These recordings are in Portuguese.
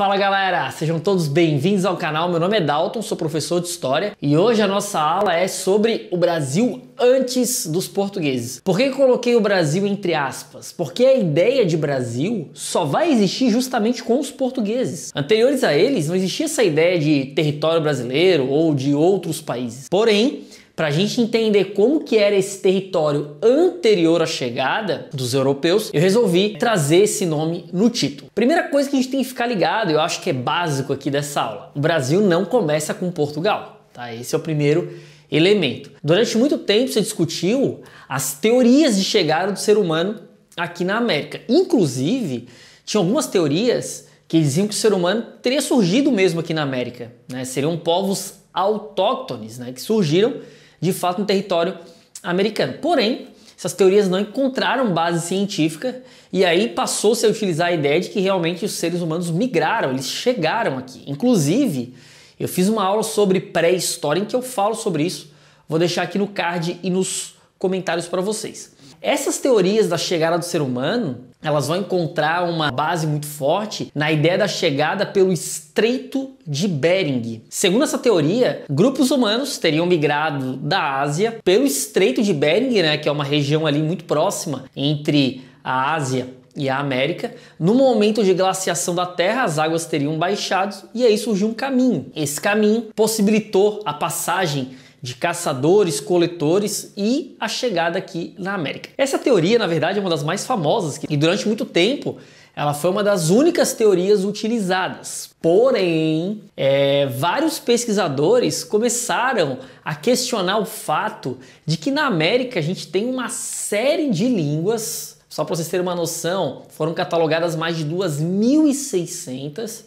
Fala galera, sejam todos bem-vindos ao canal. Meu nome é Dalton, sou professor de história e hoje a nossa aula é sobre o Brasil antes dos portugueses. Por que eu coloquei o Brasil entre aspas? Porque a ideia de Brasil só vai existir justamente com os portugueses. Anteriores a eles não existia essa ideia de território brasileiro ou de outros países. Porém, para a gente entender como que era esse território anterior à chegada dos europeus, eu resolvi trazer esse nome no título. Primeira coisa que a gente tem que ficar ligado, eu acho que é básico aqui dessa aula, o Brasil não começa com Portugal, tá? Esse é o primeiro elemento. Durante muito tempo se discutiu as teorias de chegada do ser humano aqui na América. Inclusive, tinha algumas teorias que diziam que o ser humano teria surgido mesmo aqui na América, né? Seriam povos autóctones, né, que surgiram de fato no território americano. Porém, essas teorias não encontraram base científica e aí passou-se a utilizar a ideia de que realmente os seres humanos migraram, eles chegaram aqui. Inclusive, eu fiz uma aula sobre pré-história em que eu falo sobre isso. Vou deixar aqui no card e nos comentários para vocês. Essas teorias da chegada do ser humano, elas vão encontrar uma base muito forte na ideia da chegada pelo Estreito de Bering. Segundo essa teoria, grupos humanos teriam migrado da Ásia pelo Estreito de Bering, né, que é uma região ali muito próxima entre a Ásia e a América. No momento de glaciação da Terra, as águas teriam baixado e aí surgiu um caminho. Esse caminho possibilitou a passagem de caçadores, coletores e a chegada aqui na América. Essa teoria, na verdade, é uma das mais famosas e durante muito tempo ela foi uma das únicas teorias utilizadas. Porém, é, vários pesquisadores começaram a questionar o fato de que na América a gente tem uma série de línguas. Só para vocês terem uma noção, foram catalogadas mais de 2.600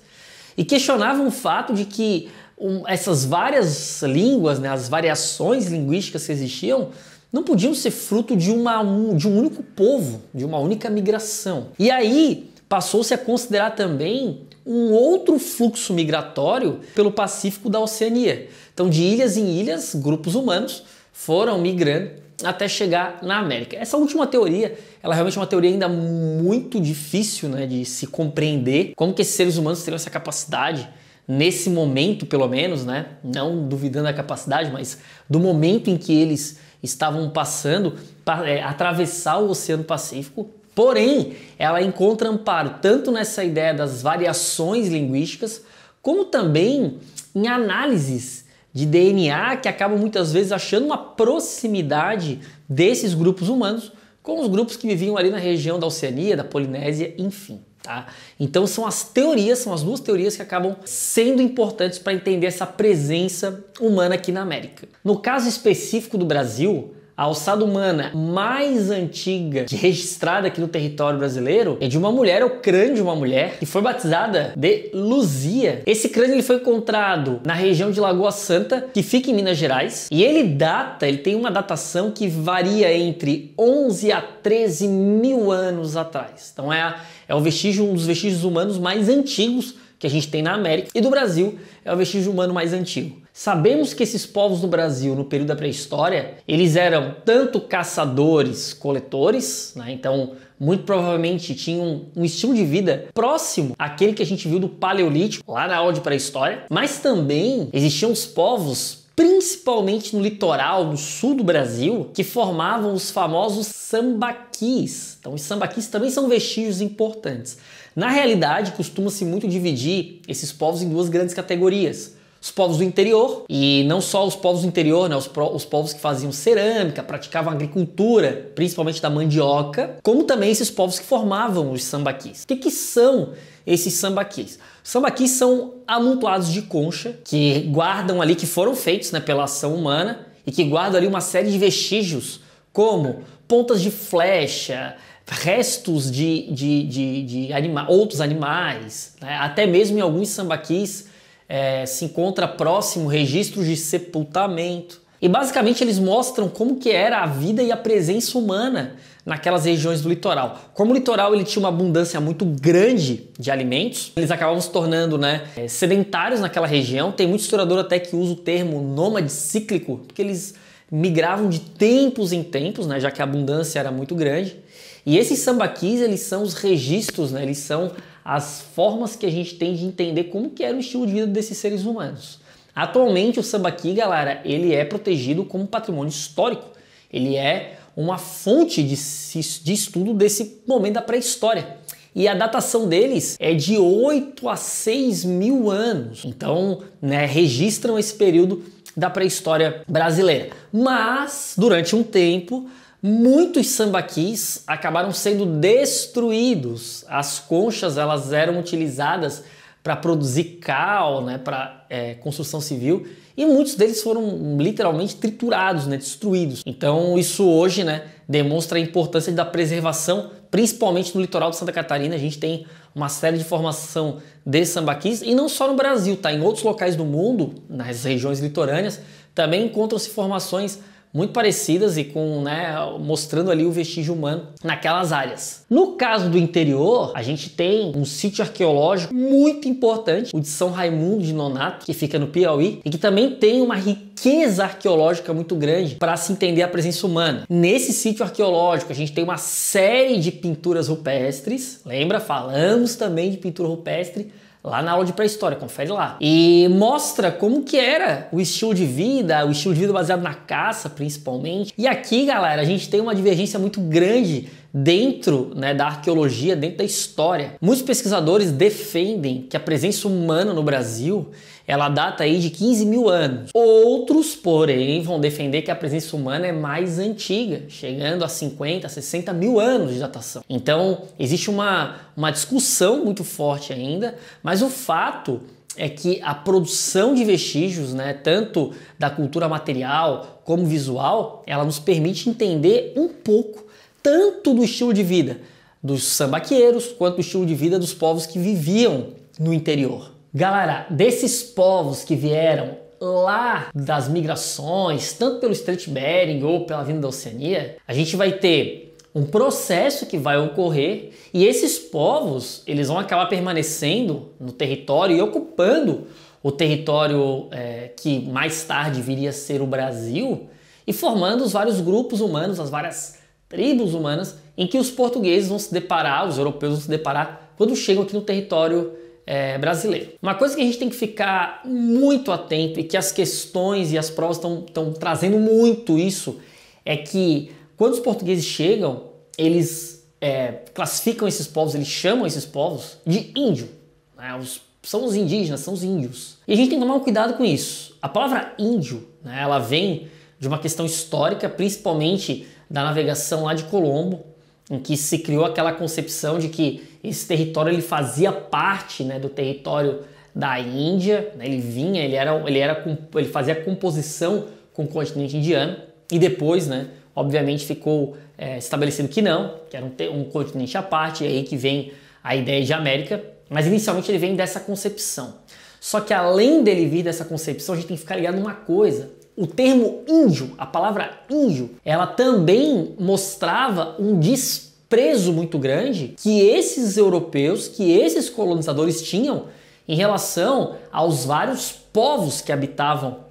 e questionavam o fato de que um, essas várias línguas, né, as variações linguísticas que existiam, não podiam ser fruto de, uma, um, de um único povo, de uma única migração. E aí passou-se a considerar também um outro fluxo migratório pelo Pacífico da Oceania. Então, de ilhas em ilhas, grupos humanos foram migrando até chegar na América. Essa última teoria, ela é realmente é uma teoria ainda muito difícil né, de se compreender como que esses seres humanos teriam essa capacidade nesse momento, pelo menos, né? Não duvidando da capacidade, mas do momento em que eles estavam passando, para é, atravessar o Oceano Pacífico. Porém, ela encontra amparo tanto nessa ideia das variações linguísticas, como também em análises de DNA que acabam muitas vezes achando uma proximidade desses grupos humanos com os grupos que viviam ali na região da Oceania, da Polinésia, enfim. Tá? Então são as teorias, são as duas teorias que acabam sendo importantes para entender essa presença humana aqui na América. No caso específico do Brasil, a alçada humana mais antiga registrada aqui no território brasileiro é de uma mulher, é o crânio de uma mulher, que foi batizada de Luzia. Esse crânio ele foi encontrado na região de Lagoa Santa, que fica em Minas Gerais, e ele data, ele tem uma datação que varia entre 11 a 13 mil anos atrás. Então é, a, é o vestígio, um dos vestígios humanos mais antigos que a gente tem na América e do Brasil é o vestígio humano mais antigo. Sabemos que esses povos do Brasil no período da pré-história, eles eram tanto caçadores, coletores, né? então muito provavelmente tinham um estilo de vida próximo àquele que a gente viu do Paleolítico lá na aula de pré-história, mas também existiam os povos principalmente no litoral do sul do Brasil, que formavam os famosos sambaquis. Então, os sambaquis também são vestígios importantes. Na realidade, costuma-se muito dividir esses povos em duas grandes categorias. Os povos do interior, e não só os povos do interior, né, os, pro, os povos que faziam cerâmica, praticavam agricultura, principalmente da mandioca, como também esses povos que formavam os sambaquis. O que, que são esses sambaquis? Sambaquis são amontoados de concha que guardam ali, que foram feitos né, pela ação humana e que guardam ali uma série de vestígios, como pontas de flecha, restos de, de, de, de anima outros animais, né? até mesmo em alguns sambaquis é, se encontra próximo registros de sepultamento. E basicamente eles mostram como que era a vida e a presença humana naquelas regiões do litoral. Como o litoral ele tinha uma abundância muito grande de alimentos, eles acabavam se tornando né, é, sedentários naquela região. Tem muito historiador até que usa o termo nômade cíclico, porque eles migravam de tempos em tempos, né, já que a abundância era muito grande. E esses sambaquis, eles são os registros, né? eles são as formas que a gente tem de entender como que era o estilo de vida desses seres humanos. Atualmente o sambaqui, galera, ele é protegido como patrimônio histórico. Ele é uma fonte de, de estudo desse momento da pré-história. E a datação deles é de 8 a 6 mil anos. Então, né, registram esse período da pré-história brasileira. Mas, durante um tempo, Muitos sambaquis acabaram sendo destruídos. As conchas elas eram utilizadas para produzir cal, né, para é, construção civil, e muitos deles foram literalmente triturados, né, destruídos. Então isso hoje né, demonstra a importância da preservação, principalmente no litoral de Santa Catarina. A gente tem uma série de formação de sambaquis, e não só no Brasil, tá? em outros locais do mundo, nas regiões litorâneas, também encontram-se formações muito parecidas e com, né, mostrando ali o vestígio humano naquelas áreas. No caso do interior, a gente tem um sítio arqueológico muito importante, o de São Raimundo de Nonato, que fica no Piauí, e que também tem uma riqueza arqueológica muito grande para se entender a presença humana. Nesse sítio arqueológico, a gente tem uma série de pinturas rupestres, lembra? Falamos também de pintura rupestre lá na aula de pré-história, confere lá. E mostra como que era o estilo de vida, o estilo de vida baseado na caça, principalmente. E aqui, galera, a gente tem uma divergência muito grande dentro né, da arqueologia, dentro da história. Muitos pesquisadores defendem que a presença humana no Brasil ela data aí de 15 mil anos. Outros, porém, vão defender que a presença humana é mais antiga, chegando a 50, 60 mil anos de datação. Então, existe uma, uma discussão muito forte ainda, mas o fato é que a produção de vestígios, né, tanto da cultura material como visual, ela nos permite entender um pouco tanto do estilo de vida dos sambaqueiros quanto do estilo de vida dos povos que viviam no interior. Galera, desses povos que vieram lá das migrações, tanto pelo Estreito Bering ou pela vinda da Oceania, a gente vai ter um processo que vai ocorrer e esses povos eles vão acabar permanecendo no território e ocupando o território é, que mais tarde viria a ser o Brasil e formando os vários grupos humanos, as várias tribos humanas em que os portugueses vão se deparar, os europeus vão se deparar quando chegam aqui no território é, brasileiro. Uma coisa que a gente tem que ficar muito atento e que as questões e as provas estão trazendo muito isso é que quando os portugueses chegam, eles é, classificam esses povos, eles chamam esses povos de índio. Né? Os, são os indígenas, são os índios. E a gente tem que tomar um cuidado com isso. A palavra índio, né, ela vem de uma questão histórica, principalmente da navegação lá de Colombo, em que se criou aquela concepção de que esse território ele fazia parte né, do território da Índia, né, ele vinha, ele era, ele era, ele fazia composição com o continente indiano e depois, né, obviamente ficou é, estabelecido que não, que era um, um continente à parte, e aí que vem a ideia de América, mas inicialmente ele vem dessa concepção. Só que além dele vir dessa concepção, a gente tem que ficar ligado numa coisa, o termo índio, a palavra índio, ela também mostrava um desprezo muito grande que esses europeus, que esses colonizadores tinham em relação aos vários povos que habitavam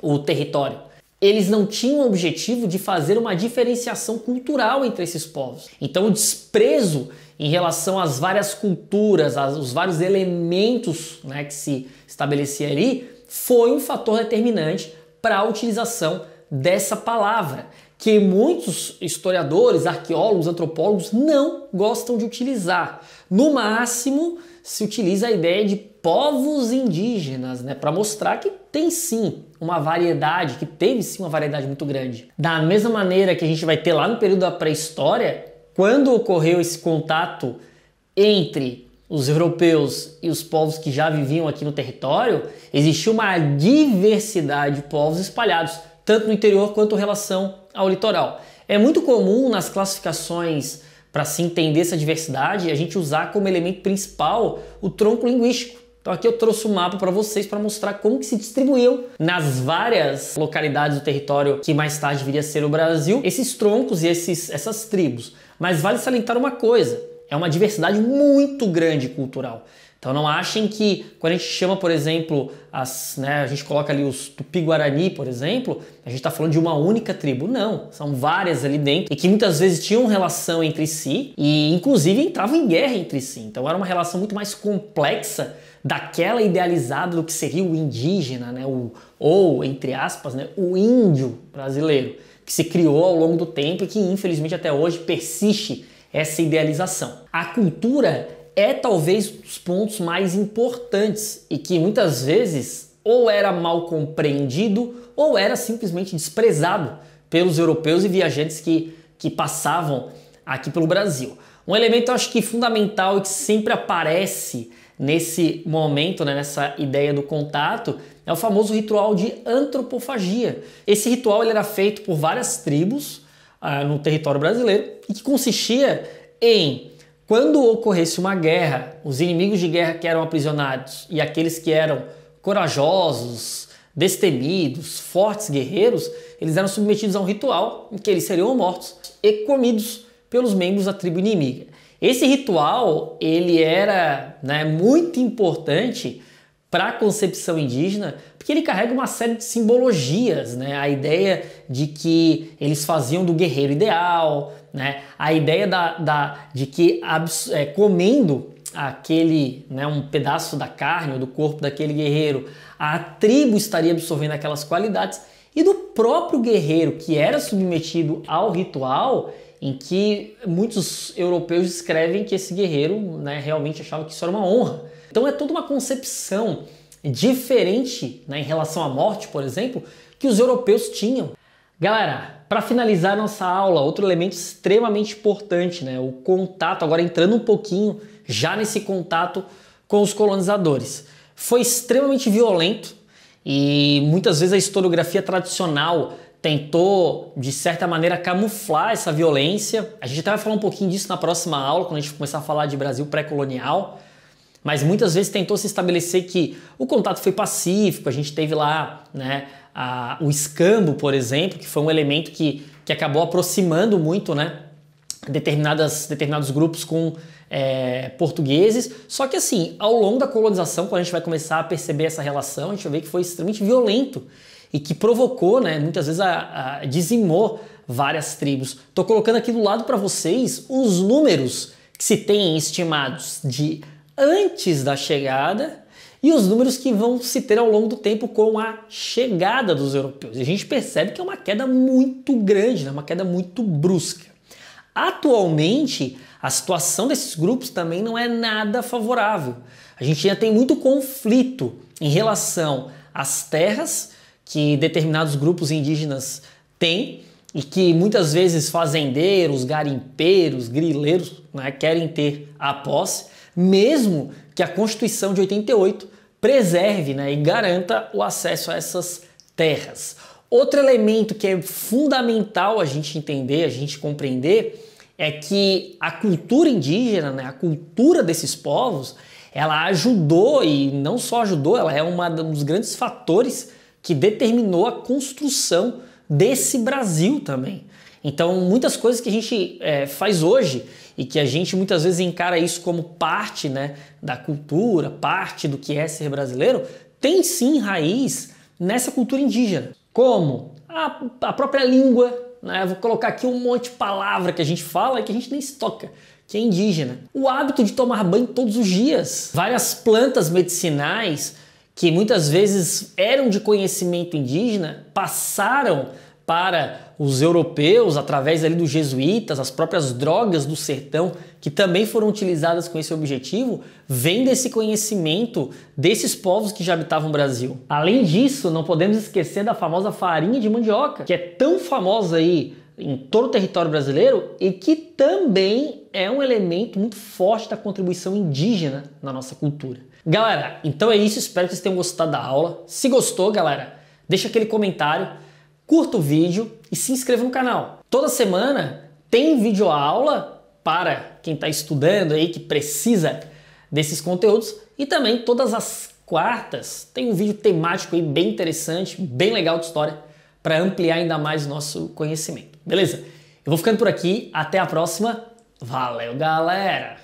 o território. Eles não tinham o objetivo de fazer uma diferenciação cultural entre esses povos. Então, o desprezo em relação às várias culturas, aos vários elementos né, que se estabelecia ali, foi um fator determinante para a utilização dessa palavra, que muitos historiadores, arqueólogos, antropólogos não gostam de utilizar. No máximo, se utiliza a ideia de povos indígenas, né, para mostrar que tem sim uma variedade, que teve sim uma variedade muito grande. Da mesma maneira que a gente vai ter lá no período da pré-história, quando ocorreu esse contato entre os europeus e os povos que já viviam aqui no território, existia uma diversidade de povos espalhados, tanto no interior quanto em relação ao litoral. É muito comum nas classificações para se entender essa diversidade a gente usar como elemento principal o tronco linguístico. Então aqui eu trouxe um mapa para vocês para mostrar como que se distribuiu nas várias localidades do território que mais tarde viria a ser o Brasil, esses troncos e esses, essas tribos. Mas vale salientar uma coisa, é uma diversidade muito grande cultural. Então não achem que quando a gente chama, por exemplo, as, né, a gente coloca ali os Tupi-Guarani, por exemplo, a gente está falando de uma única tribo. Não, são várias ali dentro e que muitas vezes tinham relação entre si e inclusive entravam em guerra entre si. Então era uma relação muito mais complexa daquela idealizada do que seria o indígena, né, o, ou entre aspas, né, o índio brasileiro que se criou ao longo do tempo e que infelizmente até hoje persiste essa idealização. A cultura é talvez um dos pontos mais importantes e que muitas vezes ou era mal compreendido ou era simplesmente desprezado pelos europeus e viajantes que, que passavam aqui pelo Brasil. Um elemento acho que fundamental e que sempre aparece nesse momento, né, nessa ideia do contato, é o famoso ritual de antropofagia. Esse ritual ele era feito por várias tribos no território brasileiro e que consistia em quando ocorresse uma guerra, os inimigos de guerra que eram aprisionados e aqueles que eram corajosos, destemidos, fortes guerreiros, eles eram submetidos a um ritual em que eles seriam mortos e comidos pelos membros da tribo inimiga. Esse ritual ele era né, muito importante para a concepção indígena, porque ele carrega uma série de simbologias, né? A ideia de que eles faziam do guerreiro ideal, né? A ideia da, da de que é, comendo aquele, né, um pedaço da carne ou do corpo daquele guerreiro, a tribo estaria absorvendo aquelas qualidades e do próprio guerreiro que era submetido ao ritual em que muitos europeus escrevem que esse guerreiro né, realmente achava que isso era uma honra. Então é toda uma concepção diferente né, em relação à morte, por exemplo, que os europeus tinham. Galera, para finalizar nossa aula, outro elemento extremamente importante, né, o contato, agora entrando um pouquinho já nesse contato com os colonizadores. Foi extremamente violento e muitas vezes a historiografia tradicional tentou, de certa maneira, camuflar essa violência. A gente até vai falar um pouquinho disso na próxima aula, quando a gente começar a falar de Brasil pré-colonial. Mas muitas vezes tentou se estabelecer que o contato foi pacífico, a gente teve lá né, a, o escambo, por exemplo, que foi um elemento que, que acabou aproximando muito né, determinadas, determinados grupos com é, portugueses. Só que assim, ao longo da colonização, quando a gente vai começar a perceber essa relação, a gente vai ver que foi extremamente violento e que provocou, né, muitas vezes a, a dizimou várias tribos. Estou colocando aqui do lado para vocês os números que se têm estimados de antes da chegada e os números que vão se ter ao longo do tempo com a chegada dos europeus. E a gente percebe que é uma queda muito grande, né? uma queda muito brusca. Atualmente, a situação desses grupos também não é nada favorável. A gente ainda tem muito conflito em relação às terras que determinados grupos indígenas têm e que muitas vezes fazendeiros, garimpeiros, grileiros né, querem ter a posse, mesmo que a Constituição de 88 preserve né, e garanta o acesso a essas terras. Outro elemento que é fundamental a gente entender, a gente compreender, é que a cultura indígena, né, a cultura desses povos, ela ajudou e não só ajudou, ela é um dos grandes fatores que determinou a construção desse Brasil também. Então, muitas coisas que a gente é, faz hoje e que a gente muitas vezes encara isso como parte né, da cultura, parte do que é ser brasileiro, tem sim raiz nessa cultura indígena. Como a, a própria língua, né? Eu vou colocar aqui um monte de palavra que a gente fala e que a gente nem se toca, que é indígena. O hábito de tomar banho todos os dias, várias plantas medicinais que muitas vezes eram de conhecimento indígena, passaram para os europeus através ali dos jesuítas, as próprias drogas do sertão que também foram utilizadas com esse objetivo, vem desse conhecimento desses povos que já habitavam o Brasil. Além disso, não podemos esquecer da famosa farinha de mandioca, que é tão famosa aí em todo o território brasileiro e que também é um elemento muito forte da contribuição indígena na nossa cultura. Galera, então é isso. Espero que vocês tenham gostado da aula. Se gostou, galera, deixa aquele comentário, curta o vídeo e se inscreva no canal. Toda semana tem vídeo aula para quem está estudando aí, que precisa desses conteúdos. E também todas as quartas tem um vídeo temático aí bem interessante, bem legal de história, para ampliar ainda mais nosso conhecimento. Beleza? Eu vou ficando por aqui. Até a próxima. Valeu, galera!